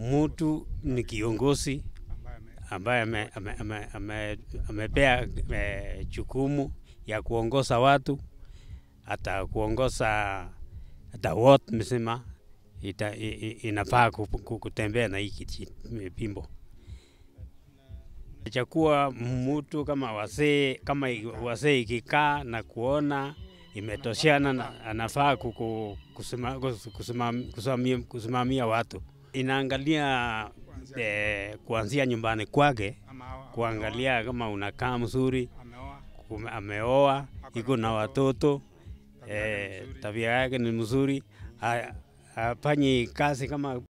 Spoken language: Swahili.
mtu ni kiongozi ambaye amepea eh, jukumu ya kuongoza watu, hata kuongoza hata wot mzima ita, inafaa kutembea na hiki pimbo eh, chakuwa mtu kama wazee kama wazee ikikaa na kuona imetoshana, anafaa kusimamia watu inaangalia eh, kuanzia nyumbani kwake, kuangalia kama unakaa mzuri, ameoa, iko na watoto eh, tabia yake ni mzuri, afanye kazi kama